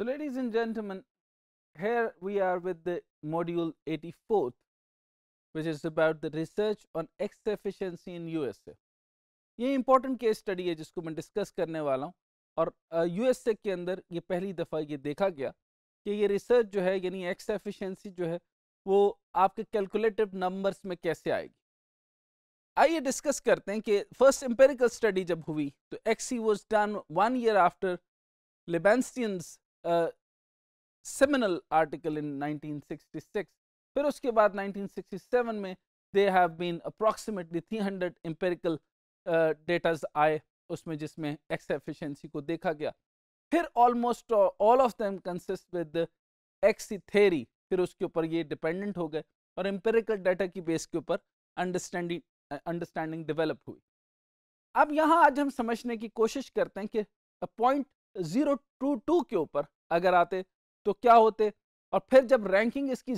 So, ladies and gentlemen, here we are with the module 84th, which is about the research on X efficiency in USA. ये important case study है जिसको मैं discuss करने वाला हूँ और USA के अंदर ये पहली दफ़ा ये देखा गया कि ये रिसर्च जो है यानी एक्स एफिशिएंसी जो है वो आपके कैलकुलेटिव नंबर्स में कैसे आएगी आइए डिस्कस करते हैं कि फर्स्ट एम्पेरिकल स्टडी जब हुई तो he was done one year after Leibenstein's uh, seminal article in 1966 फिर उसके बाद 1967 में they have been approximately 300 empirical datas आए उसमें जिसमें एक्स एफिशेंसी को देखा गया फिर almost all of them consist with X theory फिर उसके ऊपर ये डिपेंडेंट हो गए और एम्पेरिकल डाटा की बेस के ऊपर अंडरस्टैंडिंग अंडरस्टैंडिंग डेवलप हुई अब यहाँ आज हम समझने की कोशिश करते हैं कि पॉइंट जीरो टू टू के ऊपर अगर आते तो क्या होते और फिर जब रैंकिंग इसकी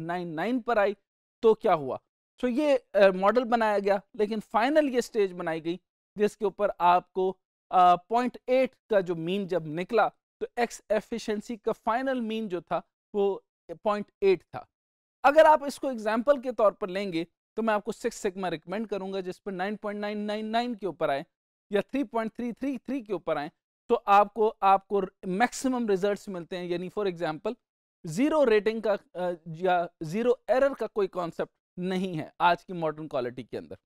नाइन पर आई तो क्या हुआ सो तो ये मॉडल बनाया गया लेकिन फाइनल ये स्टेज बनाई गई जिसके ऊपर आपको पॉइंट एट का जो मीन जब निकला तो एक्स एफिशिएंसी का फाइनल मीन जो था वो पॉइंट एट था अगर आप इसको एग्जाम्पल के तौर पर लेंगे तो मैं आपको सिक्स सिग्मा रिकमेंड करूंगा जिस पर 9.999 के ऊपर आए या 3.333 के ऊपर आए तो आपको आपको मैक्सिमम रिजल्ट्स मिलते हैं यानी फॉर एग्जांपल ज़ीरो रेटिंग का या ज़ीरो एरर का कोई कॉन्सेप्ट नहीं है आज की मॉडर्न क्वालिटी के अंदर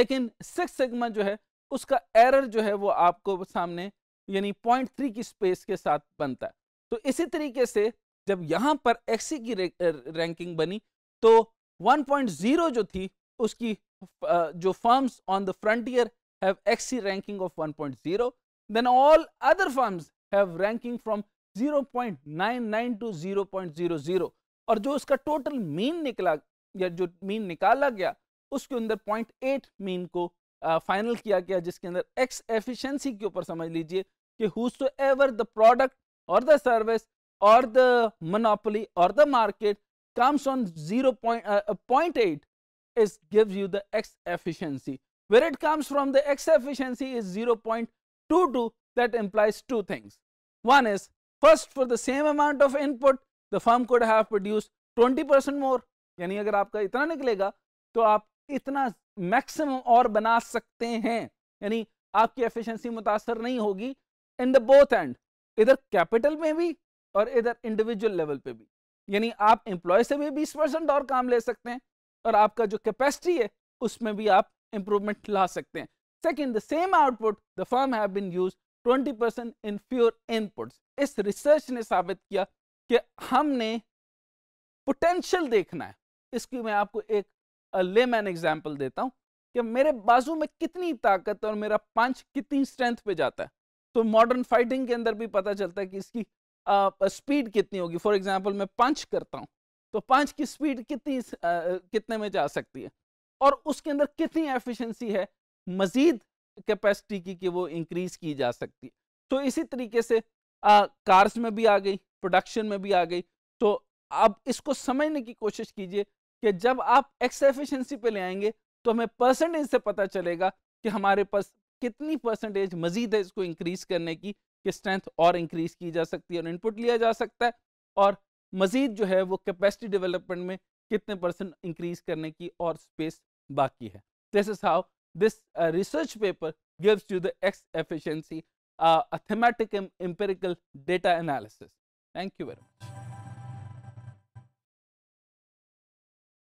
लेकिन सिक्स सिग्मा जो है उसका एरर जो है वो आपको सामने यानी पॉइंट थ्री की स्पेस के साथ बनता है तो इसी तरीके से जब यहां पर एक्सी की रैंकिंग बनी तो 1.0 जो थी उसकी जो firms on the frontier have X ranking of 1.0 then all other firms have ranking from 0.99 to 0.00 और जो इसका टोटल मीन निकला या जो मीन निकाला गया उसके अंदर 0.8 मीन को फाइनल uh, किया गया जिसके अंदर एक्स एफिशिएंसी के ऊपर समझ लीजिए कि whoever the product or the service or the monopoly or the market comes on 0 point, uh, 0.8 is gives you the x efficiency where it comes from the x efficiency is 0.99 2 2 that implies two things. One is first for the same amount of input the firm could have produced 20 percent more यानी अगर आपका इतना निकलेगा तो आप इतना maximum और बना सकते हैं यानी आपकी एफिशिएंसी मुतासर नहीं होगी इन द बोथ एंड इधर कैपिटल में भी और इधर इंडिविजुअल लेवल पे भी यानी आप एम्प्लॉय से भी 20 परसेंट और काम ले सकते हैं और आपका जो कैपेसिटी है उसमें भी आप इंप्रूवमेंट ला सकते हैं Second, the same output the firm have been used 20% in fewer inputs. इस रिसर्च ने साबित किया कि हमने पोटेंशियल देखना है इसकी मैं आपको एक लेमैन एग्जांपल देता हूँ कि मेरे बाजू में कितनी ताकत और मेरा पंच कितनी स्ट्रेंथ पे जाता है तो मॉडर्न फाइटिंग के अंदर भी पता चलता है कि इसकी स्पीड uh, कितनी होगी फॉर एग्जाम्पल मैं पंच करता हूँ तो पंच की स्पीड कितनी uh, कितने में जा सकती है और उसके अंदर कितनी एफिशिएंसी है मज़ीद कैपेसिटी की कि वो इंक्रीज़ की जा सकती है तो इसी तरीके से आ, कार्स में भी आ गई प्रोडक्शन में भी आ गई तो अब इसको समझने की कोशिश कीजिए कि जब आप एक्स एफिशिएंसी पे ले आएंगे तो हमें परसेंटेज से पता चलेगा कि हमारे पास कितनी परसेंटेज मजीद है इसको इंक्रीज करने की कि स्ट्रेंथ और इंक्रीज की जा सकती है और इनपुट लिया जा सकता है और मजीद जो है वो कैपेसिटी डेवलपमेंट में कितने परसेंट इंक्रीज करने की और स्पेस बाकी है this is how this uh, research paper gives you the X efficiency, uh, a thematic empirical data analysis. Thank you very much.